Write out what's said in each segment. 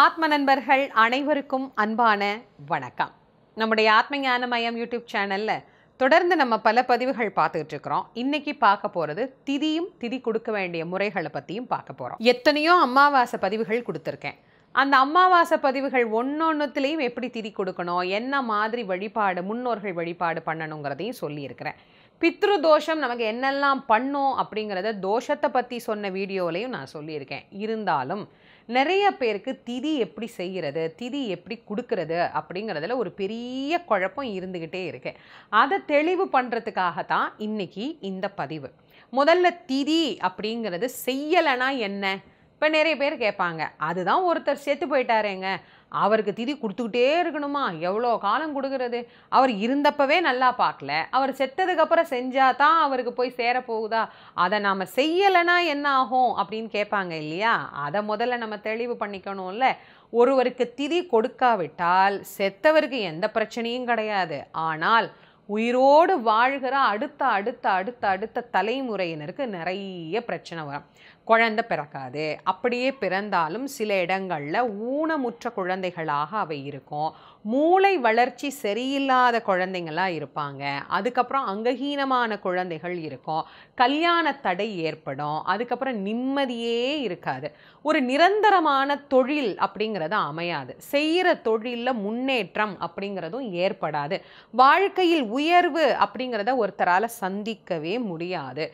ஆத்ம நண்பர்கள் அனைவருக்கும் அன்பான வணக்கம் நம்முடைய ஆத்ம மயம் யூடியூப் சேனலில் தொடர்ந்து நம்ம பல பதிவுகள் பார்த்துக்கிட்டு இருக்கிறோம் இன்னைக்கு பார்க்க போகிறது திதியும் திதி கொடுக்க வேண்டிய முறைகளை பற்றியும் பார்க்க போகிறோம் எத்தனையோ அமாவாசை பதிவுகள் கொடுத்துருக்கேன் அந்த அமாவாசை பதிவுகள் ஒன்றொன்றுத்துலேயும் எப்படி திதி கொடுக்கணும் என்ன மாதிரி வழிபாடு முன்னோர்கள் வழிபாடு பண்ணணுங்கிறதையும் சொல்லியிருக்கிறேன் பித்ரு தோஷம் நமக்கு என்னெல்லாம் பண்ணும் அப்படிங்கிறத தோஷத்தை பற்றி சொன்ன வீடியோலையும் நான் சொல்லியிருக்கேன் இருந்தாலும் நிறைய பேருக்கு திதி எப்படி செய்கிறது திதி எப்படி கொடுக்கறது அப்படிங்கிறதுல ஒரு பெரிய குழப்பம் இருந்துக்கிட்டே இருக்கு அதை தெளிவு பண்ணுறதுக்காக தான் இன்னைக்கு இந்த பதிவு முதல்ல திதி அப்படிங்கிறது செய்யலைன்னா என்ன இப்போ நிறைய பேர் கேட்பாங்க அதுதான் ஒருத்தர் செத்து போயிட்டாரேங்க அவருக்கு திதி கொடுத்துக்கிட்டே இருக்கணுமா எவ்வளோ காலம் கொடுக்கறது அவர் இருந்தப்பவே நல்லா பார்க்கல அவர் செத்ததுக்கப்புறம் செஞ்சால் தான் அவருக்கு போய் சேரப்போகுதா போகுதா அதை நாம் செய்யலைன்னா என்ன ஆகும் அப்படின்னு கேட்பாங்க இல்லையா அதை முதல்ல நம்ம தெளிவு பண்ணிக்கணும்ல ஒருவருக்கு திதி கொடுக்காவிட்டால் செத்தவருக்கு எந்த பிரச்சனையும் கிடையாது ஆனால் உயிரோடு வாழ்கிற அடுத்த அடுத்த அடுத்த அடுத்த தலைமுறையினருக்கு நிறைய பிரச்சனை வரும் குழந்தை பிறக்காது அப்படியே பிறந்தாலும் சில இடங்களில் ஊனமுற்ற குழந்தைகளாக அவை இருக்கும் மூளை வளர்ச்சி சரியில்லாத குழந்தைங்களாக இருப்பாங்க அதுக்கப்புறம் அங்ககீனமான குழந்தைகள் இருக்கும் கல்யாண தடை ஏற்படும் அதுக்கப்புறம் நிம்மதியே இருக்காது ஒரு நிரந்தரமான தொழில் அப்படிங்கிறது அமையாது செய்கிற தொழிலில் முன்னேற்றம் அப்படிங்கிறதும் ஏற்படாது வாழ்க்கையில் உயர்வு அப்படிங்கிறத ஒருத்தரால் சந்திக்கவே முடியாது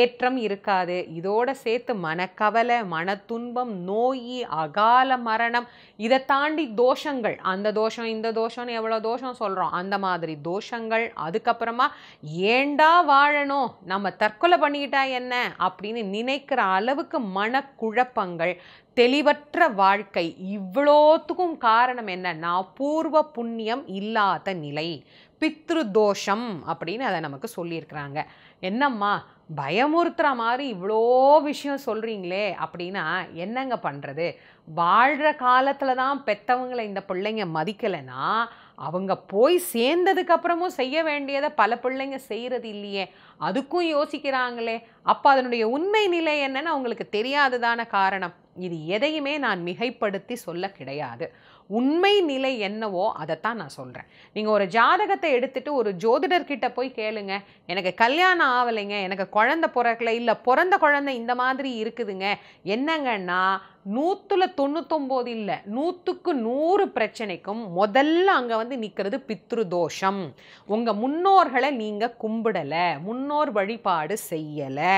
ஏற்றம் இருக்காது இதோட சேர்த்து மனக்கவலை மன துன்பம் நோய் அகால மரணம் இதை தாண்டி தோஷங்கள் அந்த தோஷம் இந்த தோஷம்னு எவ்வளோ தோஷம் சொல்கிறோம் அந்த மாதிரி தோஷங்கள் அதுக்கப்புறமா ஏண்டா வாழணும் நம்ம தற்கொலை பண்ணிக்கிட்டா என்ன அப்படின்னு நினைக்கிற அளவுக்கு மனக்குழப்பங்கள் தெளிவற்ற வாழ்க்கை இவ்வளோத்துக்கும் காரணம் என்ன நான் பூர்வ புண்ணியம் இல்லாத நிலை பித்ரு தோஷம் அப்படின்னு அதை நமக்கு சொல்லியிருக்கிறாங்க என்னம்மா பயமுறுத்துகிற மாதிரி இவ்வளோ விஷயம் சொல்கிறீங்களே அப்படின்னா என்னங்க பண்ணுறது வாழ்கிற காலத்தில் தான் பெற்றவங்களை இந்த பிள்ளைங்க மதிக்கலைன்னா அவங்க போய் சேர்ந்ததுக்கப்புறமும் செய்ய வேண்டியதை பல பிள்ளைங்க செய்கிறது இல்லையே அதுக்கும் யோசிக்கிறாங்களே அப்போ அதனுடைய உண்மை நிலை என்னன்னு அவங்களுக்கு தெரியாததான காரணம் இது எதையுமே நான் மிகைப்படுத்தி சொல்ல கிடையாது உண்மை நிலை என்னவோ அதைத்தான் நான் சொல்கிறேன் நீங்கள் ஒரு ஜாதகத்தை எடுத்துகிட்டு ஒரு ஜோதிடர்கிட்ட போய் கேளுங்க எனக்கு கல்யாணம் ஆகலைங்க எனக்கு குழந்த பிறக்கல இல்லை பிறந்த குழந்தை இந்த மாதிரி இருக்குதுங்க என்னங்கன்னா நூற்றுல தொண்ணூத்தொம்போது இல்லை நூற்றுக்கு நூறு பிரச்சனைக்கும் முதல்ல அங்கே வந்து நிற்கிறது தோஷம் உங்கள் முன்னோர்களை நீங்கள் கும்பிடலை முன்னோர் வழிபாடு செய்யலை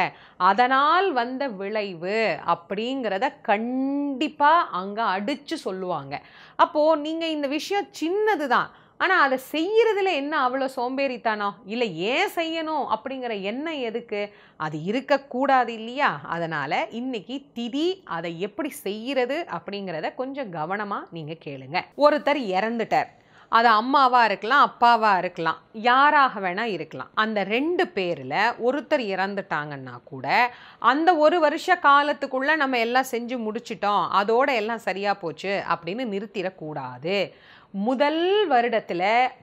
அதனால் வந்த விளைவு அப்படிங்கிறத கண்டிப்பாக அங்கே அடித்து சொல்லுவாங்க அப்போது நீங்கள் இந்த விஷயம் சின்னது தான் ஆனால் அதை செய்கிறதுல என்ன அவ்வளோ சோம்பேறித்தானோ இல்லை ஏன் செய்யணும் அப்படிங்கிற எண்ணம் எதுக்கு அது இருக்கக்கூடாது இல்லையா அதனால் இன்னைக்கு திதி அதை எப்படி செய்கிறது அப்படிங்கிறத கொஞ்சம் கவனமாக நீங்கள் கேளுங்க ஒருத்தர் இறந்துட்டார் அது அம்மாவாக இருக்கலாம் அப்பாவாக இருக்கலாம் யாராக வேணால் இருக்கலாம் அந்த ரெண்டு பேரில் ஒருத்தர் இறந்துட்டாங்கன்னா கூட அந்த ஒரு வருஷ காலத்துக்குள்ளே நம்ம எல்லாம் செஞ்சு முடிச்சிட்டோம் அதோட எல்லாம் சரியாக போச்சு அப்படின்னு நிறுத்திடக்கூடாது முதல் வருடத்தில்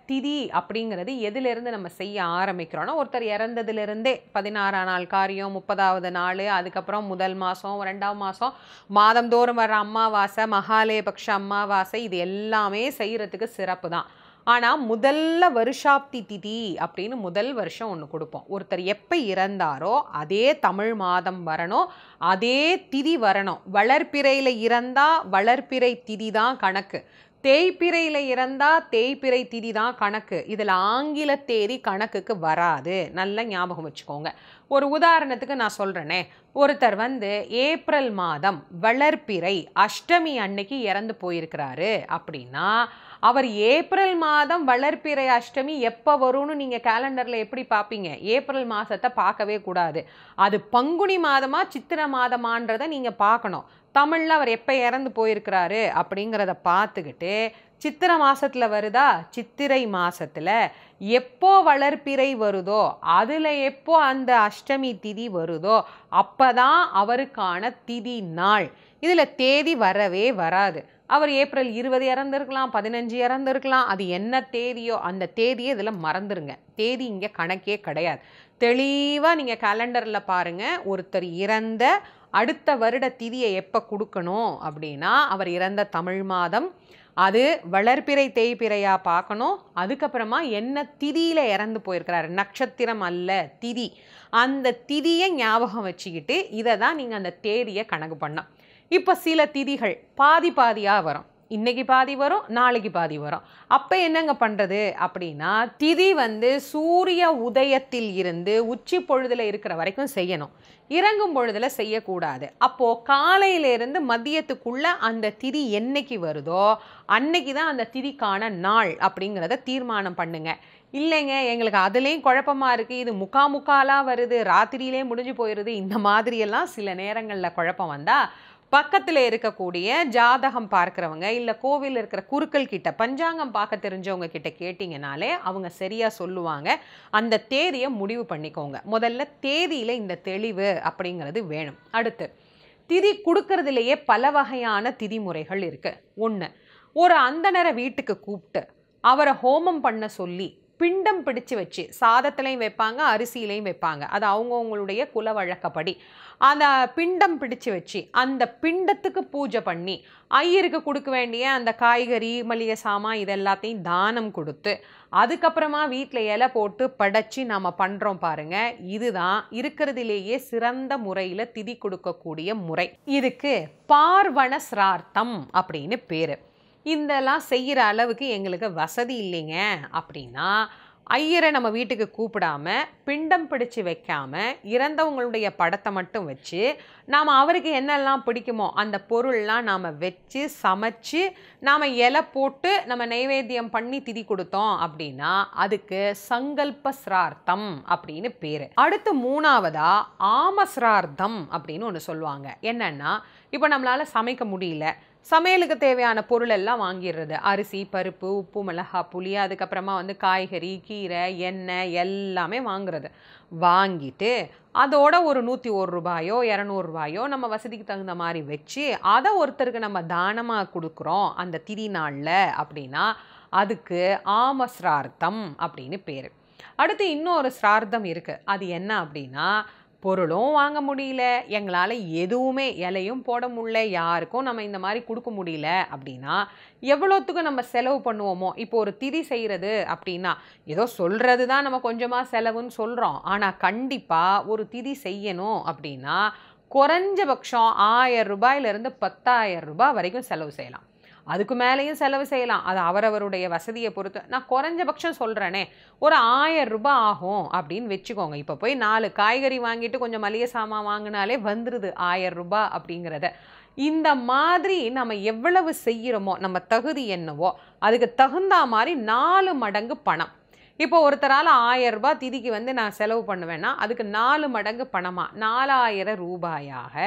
திதி அப்படிங்கிறது எதிலிருந்து நம்ம செய்ய ஆரம்பிக்கிறோன்னா ஒருத்தர் இறந்ததுலேருந்தே பதினாறாம் நாள் காரியம் முப்பதாவது நாள் அதுக்கப்புறம் முதல் மாதம் ரெண்டாம் மாதம் மாதந்தோறும் வர அம்மாவாசை மகாலயபக்ஷ அம்மாவாசை இது எல்லாமே செய்கிறதுக்கு சிறப்பு தான் ஆனால் முதல்ல வருஷாப்தி திதி அப்படின்னு முதல் வருஷம் ஒன்று கொடுப்போம் ஒருத்தர் எப்போ இறந்தாரோ அதே தமிழ் மாதம் வரணும் அதே திதி வரணும் வளர்ப்பிறையில் இறந்தால் வளர்ப்பிறை திதி தான் கணக்கு தேய்பிறையில் இறந்தால் தேய்பிறை திதி தான் கணக்கு இதில் ஆங்கில தேதி கணக்குக்கு வராது நல்ல ஞாபகம் வச்சுக்கோங்க ஒரு உதாரணத்துக்கு நான் சொல்கிறேனே ஒருத்தர் வந்து ஏப்ரல் மாதம் வளர்ப்பிறை அஷ்டமி அன்னைக்கு இறந்து போயிருக்கிறாரு அப்படின்னா அவர் ஏப்ரல் மாதம் வளர்ப்பிறை அஷ்டமி எப்போ வரும்னு நீங்கள் கேலண்டரில் எப்படி பார்ப்பீங்க ஏப்ரல் மாதத்தை பார்க்கவே கூடாது அது பங்குனி மாதமாக சித்திர மாதமான்றதை நீங்கள் பார்க்கணும் தமிழில் அவர் எப்போ இறந்து போயிருக்கிறாரு அப்படிங்கிறத பார்த்துக்கிட்டு சித்திர மாதத்தில் வருதா சித்திரை மாதத்தில் எப்போ வளர்ப்பிறை வருதோ அதில் எப்போ அந்த அஷ்டமி திதி வருதோ அப்போ தான் அவருக்கான திதி நாள் இதில் தேதி வரவே வராது அவர் ஏப்ரல் இருபது இறந்துருக்கலாம் பதினஞ்சு இறந்துருக்கலாம் அது என்ன தேதியோ அந்த தேதியை இதில் மறந்துடுங்க தேதி இங்கே கணக்கே கிடையாது தெளிவாக நீங்கள் கேலண்டரில் பாருங்கள் ஒருத்தர் இறந்த அடுத்த வருட திதியை எப்போ கொடுக்கணும் அப்படின்னா அவர் இறந்த தமிழ் மாதம் அது வளர்பிறை தேய்பிறையாக பார்க்கணும் அதுக்கப்புறமா என்ன திதியில் இறந்து போயிருக்கிறாரு நட்சத்திரம் அல்ல திதி அந்த திதியை ஞாபகம் வச்சுக்கிட்டு இதை தான் நீங்கள் அந்த தேதியை கணக்கு பண்ணோம் இப்போ சில திதிகள் பாதி பாதியாக வரும் இன்னைக்கு பாதி வரும் நாளைக்கு பாதி வரும் அப்போ என்னங்க பண்ணுறது அப்படின்னா திதி வந்து சூரிய உதயத்தில் இருந்து உச்சி பொழுதில் இருக்கிற வரைக்கும் செய்யணும் இறங்கும் பொழுதில் செய்யக்கூடாது அப்போது காலையிலேருந்து மதியத்துக்குள்ளே அந்த திதி என்னைக்கு வருதோ அன்னைக்கு தான் அந்த திதிக்கான நாள் அப்படிங்கிறத தீர்மானம் பண்ணுங்கள் இல்லைங்க எங்களுக்கு அதுலேயும் குழப்பமாக இருக்குது இது முக்கா முக்காலாக வருது ராத்திரியிலே முடிஞ்சு போயிடுது இந்த மாதிரியெல்லாம் சில நேரங்களில் குழப்பம் வந்தால் பக்கத்தில் இருக்கக்கூடிய ஜாதகம் பார்க்குறவங்க இல்லை கோவிலில் இருக்கிற குறுக்கள் கிட்ட பஞ்சாங்கம் பார்க்க தெரிஞ்சவங்க கிட்ட கேட்டிங்கனாலே அவங்க சரியாக சொல்லுவாங்க அந்த தேதியை முடிவு பண்ணிக்கோங்க முதல்ல தேதியில் இந்த தெளிவு அப்படிங்கிறது வேணும் அடுத்து திதி கொடுக்கறதுலேயே பல வகையான திதி முறைகள் இருக்குது ஒன்று ஒரு அந்தனரை வீட்டுக்கு கூப்பிட்டு அவரை ஹோமம் பண்ண சொல்லி பிண்டம் பிடிச்சு வச்சு சாதத்துலேயும் வைப்பாங்க அரிசியிலையும் வைப்பாங்க அது அவங்கவுங்களுடைய குல வழக்கப்படி அந்த பிண்டம் பிடிச்சு வச்சு அந்த பிண்டத்துக்கு பூஜை பண்ணி ஐயருக்கு கொடுக்க வேண்டிய அந்த காய்கறி மளிகை சாமான் இது எல்லாத்தையும் தானம் கொடுத்து அதுக்கப்புறமா வீட்டில் இலை போட்டு படைச்சி நாம் பண்ணுறோம் பாருங்க இதுதான் இருக்கிறதுலேயே சிறந்த முறையில் திதி கொடுக்கக்கூடிய முறை இதுக்கு பார்வண சிரார்த்தம் அப்படின்னு பேர் இதெல்லாம் செய்கிற அளவுக்கு எங்களுக்கு வசதி இல்லைங்க அப்படின்னா ஐயரை நம்ம வீட்டுக்கு கூப்பிடாம பிண்டம் பிடிச்சு வைக்காம இறந்தவங்களுடைய படத்தை மட்டும் வச்சு நாம் அவருக்கு என்னெல்லாம் பிடிக்குமோ அந்த பொருள்லாம் நாம் வச்சு சமைச்சு நாம் இலை போட்டு நம்ம நைவேத்தியம் பண்ணி திதி கொடுத்தோம் அப்படின்னா அதுக்கு சங்கல்ப சிரார்த்தம் அப்படின்னு பேர் அடுத்து மூணாவதா ஆம சிரார்த்தம் அப்படின்னு ஒன்று சொல்லுவாங்க என்னென்னா இப்போ நம்மளால் சமைக்க முடியல சமையலுக்கு தேவையான பொருள் எல்லாம் வாங்கிடுறது அரிசி பருப்பு உப்பு மிளகா புளி அதுக்கப்புறமா வந்து காய்கறி கீரை எண்ணெய் எல்லாமே வாங்குறது வாங்கிட்டு அதோட ஒரு நூற்றி ஒரு ரூபாயோ இரநூறுபாயோ நம்ம வசதிக்கு தகுந்த மாதிரி வச்சு அதை ஒருத்தருக்கு நம்ம தானமாக கொடுக்குறோம் அந்த திதி நாளில் அப்படின்னா அதுக்கு ஆமஸ்ரார்த்தம் அப்படின்னு பேர் அடுத்து இன்னொரு ஸ்ரார்த்தம் இருக்குது அது என்ன அப்படின்னா பொருளும் வாங்க முடியல எங்களால் எதுவுமே இலையும் போட முடியல யாருக்கும் நம்ம இந்த மாதிரி கொடுக்க முடியல அப்படின்னா எவ்வளோத்துக்கு நம்ம செலவு பண்ணுவோமோ இப்போ ஒரு திதி செய்கிறது அப்படின்னா ஏதோ சொல்கிறது தான் நம்ம கொஞ்சமாக செலவுன்னு சொல்கிறோம் ஆனால் கண்டிப்பாக ஒரு திதி செய்யணும் அப்படின்னா குறைஞ்சபட்சம் ஆயிரம் ரூபாயிலிருந்து பத்தாயிரம் ரூபாய் வரைக்கும் செலவு செய்யலாம் அதுக்கு மேலேயும் செலவு செய்யலாம் அது அவரவருடைய வசதியை பொறுத்து நான் குறைஞ்சபட்சம் சொல்கிறேனே ஒரு ஆயிரம் ரூபாய் ஆகும் அப்படின்னு வச்சுக்கோங்க இப்போ போய் நாலு காய்கறி வாங்கிட்டு கொஞ்சம் மளிகை சாமான் வாங்கினாலே வந்துடுது ஆயிரம் ரூபாய் அப்படிங்கிறத இந்த மாதிரி நம்ம எவ்வளவு செய்கிறோமோ நம்ம தகுதி என்னவோ அதுக்கு தகுந்த மாதிரி நாலு மடங்கு பணம் இப்போ ஒருத்தரால் ஆயிரம் ரூபாய் திதிக்கு வந்து நான் செலவு பண்ணுவேன்னா அதுக்கு நாலு மடங்கு பணமாக நாலாயிரம் ரூபாயாக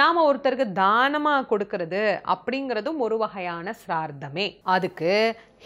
நாம் ஒருத்தருக்கு தானமாக கொடுக்கறது அப்படிங்கிறதும் ஒரு வகையான சிரார்த்தமே அதுக்கு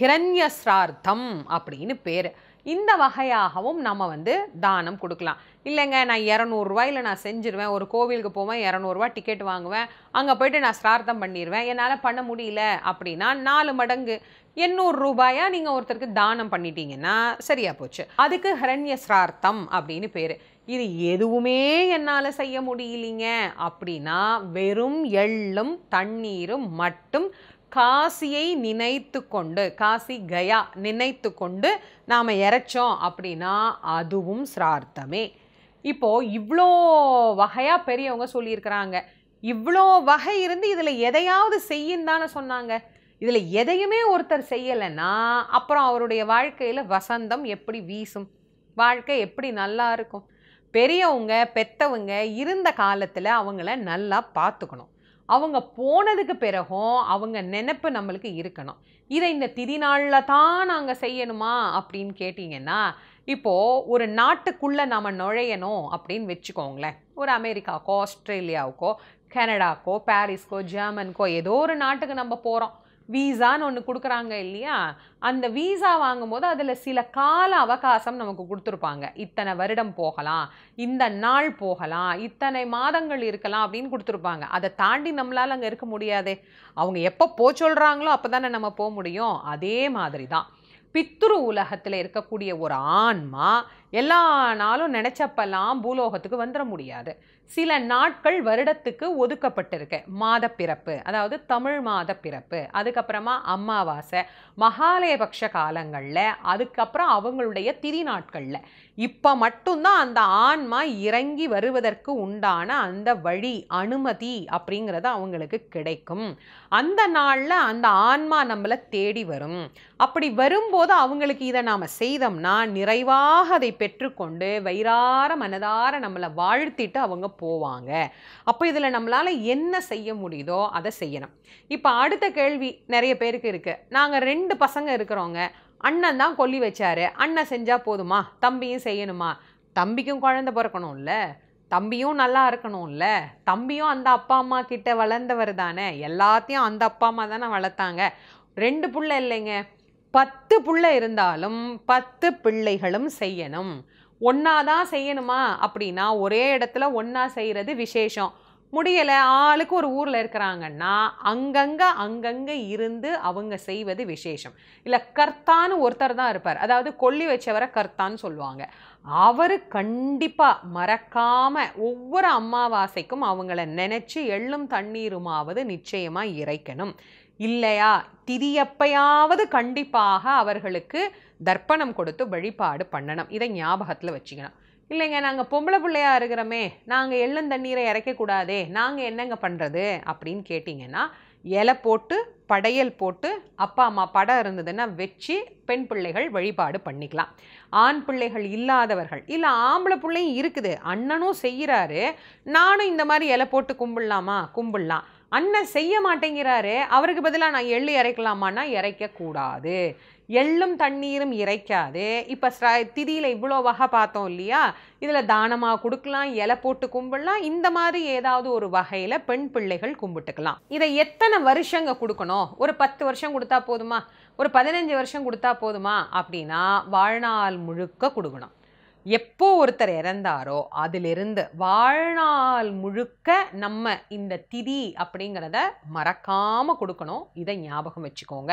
ஹிரண்ய சிரார்த்தம் அப்படின்னு பேர் இந்த வகையாகவும் நம்ம வந்து தானம் கொடுக்கலாம் இல்லைங்க நான் இரநூறுவா இல்லை நான் செஞ்சிருவேன் ஒரு கோவிலுக்கு போவேன் இரநூறுவா டிக்கெட் வாங்குவேன் அங்கே போயிட்டு நான் ஸ்ரார்த்தம் பண்ணிடுவேன் என்னால் பண்ண முடியல அப்படின்னா நாலு மடங்கு எண்ணூறு ரூபாயாக நீங்கள் ஒருத்தருக்கு தானம் பண்ணிட்டீங்கன்னா சரியா போச்சு அதுக்கு ஹரண்ய சிரார்த்தம் அப்படின்னு பேர் இது எதுவுமே என்னால் செய்ய முடியலைங்க அப்படின்னா வெறும் எள்ளும் தண்ணீரும் மட்டும் காசியை நினைத்து கொண்டு காசி கயா நினைத்து கொண்டு நாம் இறைச்சோம் அப்படின்னா அதுவும் சிரார்த்தமே இப்போது இவ்வளோ வகையாக பெரியவங்க சொல்லியிருக்கிறாங்க இவ்வளோ வகை இருந்து இதில் எதையாவது செய்யுந்தானே சொன்னாங்க இதில் எதையுமே ஒருத்தர் செய்யலைன்னா அப்புறம் அவருடைய வாழ்க்கையில் வசந்தம் எப்படி வீசும் வாழ்க்கை எப்படி நல்லா இருக்கும் பெரியவங்க பெத்தவங்க இருந்த காலத்தில் அவங்கள நல்லா பார்த்துக்கணும் அவங்க போனதுக்கு பிறகும் அவங்க நினப்பு நம்மளுக்கு இருக்கணும் இதை இந்த திதிநாளில் தான் நாங்கள் செய்யணுமா அப்படின்னு கேட்டிங்கன்னா இப்போது ஒரு நாட்டுக்குள்ளே நம்ம நுழையணும் அப்படின்னு வச்சுக்கோங்களேன் ஒரு அமெரிக்காவுக்கோ ஆஸ்திரேலியாவுக்கோ கனடாக்கோ பாரிஸ்க்கோ ஜெர்மனுக்கோ ஏதோ ஒரு நாட்டுக்கு நம்ம போகிறோம் வீசான்னு ஒன்று கொடுக்குறாங்க இல்லையா அந்த வீசா வாங்கும்போது அதில் சில கால அவகாசம் நமக்கு கொடுத்துருப்பாங்க இத்தனை வருடம் போகலாம் இந்த நாள் போகலாம் இத்தனை மாதங்கள் இருக்கலாம் அப்படின்னு கொடுத்துருப்பாங்க அதை தாண்டி நம்மளால் அங்கே இருக்க முடியாது அவங்க எப்போ போ சொல்கிறாங்களோ அப்போ தானே நம்ம போக முடியும் அதே மாதிரி தான் பித்ரு உலகத்தில் இருக்கக்கூடிய ஒரு ஆன்மா எல்லா நாளும் நினச்சப்பெல்லாம் பூலோகத்துக்கு வந்துட முடியாது சில நாட்கள் வருடத்துக்கு ஒதுக்கப்பட்டிருக்கு பிறப்பு அதாவது தமிழ் மாத பிறப்பு அதுக்கப்புறமா அமாவாசை மகாலயபக்ஷ காலங்களில் அதுக்கப்புறம் அவங்களுடைய திரி நாட்களில் இப்போ மட்டும்தான் அந்த ஆன்மா இறங்கி வருவதற்கு உண்டான அந்த வழி அனுமதி அப்படிங்கிறது அவங்களுக்கு கிடைக்கும் அந்த நாளில் அந்த ஆன்மா நம்மளை தேடி வரும் அப்படி வரும்போது அவங்களுக்கு இதை நாம் செய்தோம்னா நிறைவாக அதை பெற்றுக்கொண்டு வயிறார மனதார நம்மளை வாழ்த்திட்டு அவங்க போவாங்க அப்போ இதில் நம்மளால் என்ன செய்ய முடியுதோ அதை செய்யணும் இப்போ அடுத்த கேள்வி நிறைய பேருக்கு இருக்குது நாங்கள் ரெண்டு பசங்க இருக்கிறோங்க அண்ணன் தான் கொல்லி வச்சாரு அண்ணன் செஞ்சால் போதுமா தம்பியும் செய்யணுமா தம்பிக்கும் குழந்த பிறக்கணும்ல தம்பியும் நல்லா இருக்கணும்ல தம்பியும் அந்த அப்பா அம்மா கிட்ட வளர்ந்தவர் தானே எல்லாத்தையும் அந்த அப்பா அம்மா தானே வளர்த்தாங்க ரெண்டு புள்ள இல்லைங்க பத்து புள்ள இருந்தாலும் பத்து பிள்ளைகளும் செய்யணும் ஒன்றா தான் செய்யணுமா அப்படின்னா ஒரே இடத்துல ஒன்றா செய்கிறது விசேஷம் முடியலை ஆளுக்கு ஒரு ஊரில் இருக்கிறாங்கன்னா அங்கங்கே அங்கங்கே இருந்து அவங்க செய்வது விசேஷம் இல்லை கர்த்தான்னு ஒருத்தர் தான் இருப்பார் அதாவது கொல்லி வச்சவரை கர்த்தான்னு சொல்லுவாங்க அவர் கண்டிப்பாக மறக்காமல் ஒவ்வொரு அம்மாவாசைக்கும் அவங்கள நினச்சி எள்ளும் தண்ணீருமாவது நிச்சயமாக இறைக்கணும் இல்லையா திதியப்பையாவது கண்டிப்பாக அவர்களுக்கு தர்ப்பணம் கொடுத்து வழிபாடு பண்ணணும் இதை ஞாபகத்தில் வச்சுக்கணும் இல்லைங்க நாங்கள் பொம்பளை பிள்ளையாக இருக்கிறோமே நாங்கள் எள்ளும் தண்ணீரை இறைக்கக்கூடாதே நாங்கள் என்னங்க பண்ணுறது அப்படின்னு கேட்டிங்கன்னா இலை போட்டு படையல் போட்டு அப்பா அம்மா படம் இருந்ததுன்னா வச்சு பெண் பிள்ளைகள் வழிபாடு பண்ணிக்கலாம் ஆண் பிள்ளைகள் இல்லாதவர்கள் இல்லை ஆம்பளை பிள்ளையும் இருக்குது அண்ணனும் செய்கிறாரு நானும் இந்த மாதிரி இலை போட்டு கும்பிடலாமா கும்பிடலாம் அண்ணன் செய்ய மாட்டேங்கிறாரு அவருக்கு பதிலாக நான் எள்ளு இறைக்கலாமான்னா இறைக்கக்கூடாது எள்ளும் தண்ணீரும் இறைக்காது இப்போ ஸ்ர திதியில் இவ்வளோ வகை பார்த்தோம் இல்லையா இதில் தானமாக கொடுக்கலாம் இலை போட்டு கும்பிடலாம் இந்த மாதிரி ஏதாவது ஒரு வகையில் பெண் பிள்ளைகள் கும்பிட்டுக்கலாம் இதை எத்தனை வருஷங்க கொடுக்கணும் ஒரு பத்து வருஷம் கொடுத்தா போதுமா ஒரு பதினஞ்சு வருஷம் கொடுத்தா போதுமா அப்படின்னா வாழ்நாள் முழுக்க கொடுக்கணும் எப்போ ஒருத்தர் இறந்தாரோ அதிலிருந்து வாழ்நாள் முழுக்க நம்ம இந்த திதி அப்படிங்கிறத மறக்காமல் கொடுக்கணும் இதை ஞாபகம் வச்சுக்கோங்க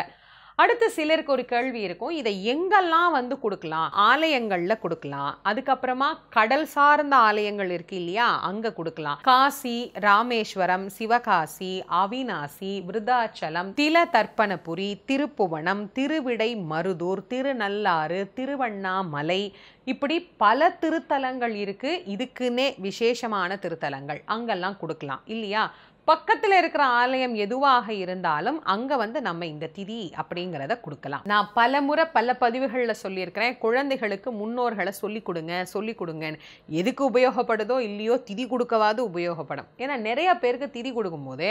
அடுத்து சிலருக்கு ஒரு கேள்வி இருக்கும் இதை எங்கெல்லாம் வந்து கொடுக்கலாம் ஆலயங்களில் கொடுக்கலாம் அதுக்கப்புறமா கடல் சார்ந்த ஆலயங்கள் இருக்கு இல்லையா அங்கே கொடுக்கலாம் காசி ராமேஸ்வரம் சிவகாசி அவிநாசி விருதாச்சலம் தில தர்ப்பணபுரி திருப்புவனம் திருவிடை மருதூர் திருநள்ளாறு திருவண்ணாமலை இப்படி பல திருத்தலங்கள் இருக்கு இதுக்குன்னே விசேஷமான திருத்தலங்கள் அங்கெல்லாம் கொடுக்கலாம் இல்லையா பக்கத்தில் இருக்கிற ஆலயம் எதுவாக இருந்தாலும் அங்கே வந்து நம்ம இந்த திதி அப்படிங்கிறத கொடுக்கலாம் நான் பல முறை பல பதிவுகளில் சொல்லியிருக்கிறேன் குழந்தைகளுக்கு முன்னோர்களை சொல்லி கொடுங்க சொல்லி கொடுங்கன்னு எதுக்கு உபயோகப்படுதோ இல்லையோ திதி கொடுக்கவாது உபயோகப்படும் ஏன்னா நிறைய பேருக்கு திதி கொடுக்கும்போது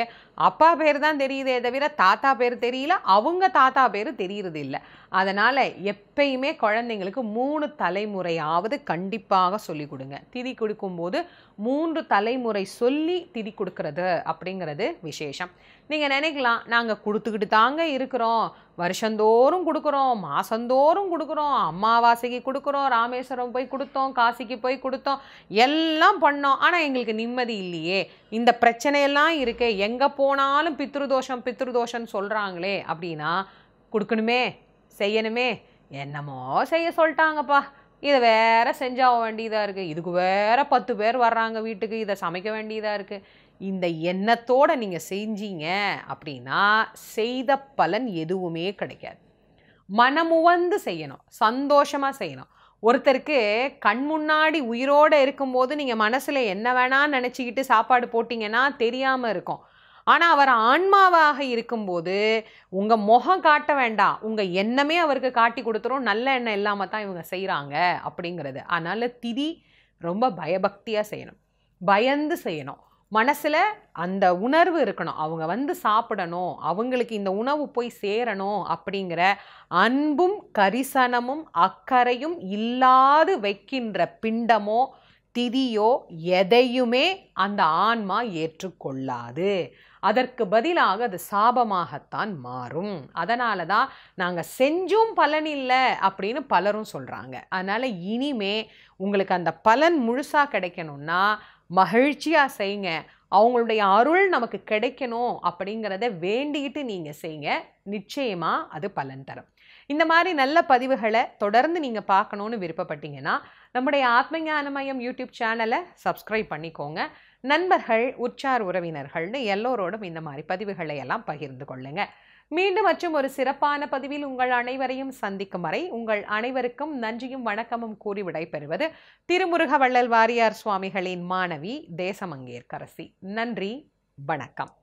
அப்பா பேர் தான் தெரியுதே தவிர தாத்தா பேர் தெரியல அவங்க தாத்தா பேர் தெரியறது இல்லை அதனால் எப்பயுமே குழந்தைங்களுக்கு மூணு தலைமுறையாவது கண்டிப்பாக சொல்லி கொடுங்க திதி கொடுக்கும்போது மூன்று தலைமுறை சொல்லி திதி கொடுக்கறது அப்படிங்கிறது விசேஷம் நீங்கள் நினைக்கலாம் நாங்கள் கொடுத்துக்கிட்டு தாங்க இருக்கிறோம் வருஷந்தோறும் கொடுக்குறோம் மாதந்தோறும் கொடுக்குறோம் அம்மாவாசைக்கு கொடுக்குறோம் ராமேஸ்வரம் போய் கொடுத்தோம் காசிக்கு போய் கொடுத்தோம் எல்லாம் பண்ணோம் ஆனால் எங்களுக்கு நிம்மதி இல்லையே இந்த பிரச்சனையெல்லாம் இருக்கு எங்கே போனாலும் பித்ருதோஷம் பித்ருதோஷம்னு சொல்கிறாங்களே அப்படின்னா கொடுக்கணுமே செய்யணுமே என்னமோ செய்ய சொல்லிட்டாங்கப்பா இதை வேற செஞ்சாக வேண்டியதாக இருக்குது இதுக்கு வேற பத்து பேர் வர்றாங்க வீட்டுக்கு இதை சமைக்க வேண்டியதாக இருக்குது இந்த எண்ணத்தோடு நீங்கள் செஞ்சீங்க அப்படின்னா செய்த பலன் எதுவுமே கிடைக்காது மனமுவந்து செய்யணும் சந்தோஷமாக செய்யணும் ஒருத்தருக்கு கண் முன்னாடி உயிரோடு இருக்கும்போது நீங்கள் மனசில் என்ன வேணான்னு நினச்சிக்கிட்டு சாப்பாடு போட்டிங்கன்னா தெரியாமல் இருக்கும் ஆனால் அவர் ஆன்மாவாக இருக்கும்போது உங்கள் முகம் காட்ட வேண்டாம் உங்கள் எண்ணமே அவருக்கு காட்டி கொடுத்துரும் நல்ல எண்ணம் இல்லாமல் தான் இவங்க செய்கிறாங்க அப்படிங்கிறது அதனால் திதி ரொம்ப பயபக்தியாக செய்யணும் பயந்து செய்யணும் மனசில் அந்த உணர்வு இருக்கணும் அவங்க வந்து சாப்பிடணும் அவங்களுக்கு இந்த உணவு போய் சேரணும் அப்படிங்கிற அன்பும் கரிசனமும் அக்கறையும் இல்லாது வைக்கின்ற பிண்டமோ திதியோ எதையுமே அந்த ஆன்மா ஏற்றுக்கொள்ளாது அதற்கு பதிலாக அது சாபமாகத்தான் மாறும் அதனால தான் நாங்கள் செஞ்சும் பலன் இல்லை அப்படின்னு பலரும் சொல்கிறாங்க அதனால் இனிமே உங்களுக்கு அந்த பலன் முழுசாக கிடைக்கணுன்னா மகிழ்ச்சியாக செய்யுங்க அவங்களுடைய அருள் நமக்கு கிடைக்கணும் அப்படிங்கிறத வேண்டிக்கிட்டு நீங்கள் செய்யுங்க நிச்சயமாக அது பலன் தரும் இந்த மாதிரி நல்ல பதிவுகளை தொடர்ந்து நீங்கள் பார்க்கணுன்னு விருப்பப்பட்டீங்கன்னா நம்முடைய ஆத்மஞானமயம் யூடியூப் சேனலை சப்ஸ்கிரைப் பண்ணிக்கோங்க நண்பர்கள் உற்சார் உறவினர்கள்னு எல்லோரோடும் இந்த மாதிரி பதிவுகளை எல்லாம் பகிர்ந்து கொள்ளுங்கள் மீண்டும் மற்றும் ஒரு சிறப்பான பதிவில் உங்கள் அனைவரையும் சந்திக்கும் வரை உங்கள் அனைவருக்கும் நன்றியும் வணக்கமும் கூறி விடைபெறுவது திருமுருக வள்ளல் வாரியார் சுவாமிகளின் மாணவி தேசமங்கேற்கரசி நன்றி வணக்கம்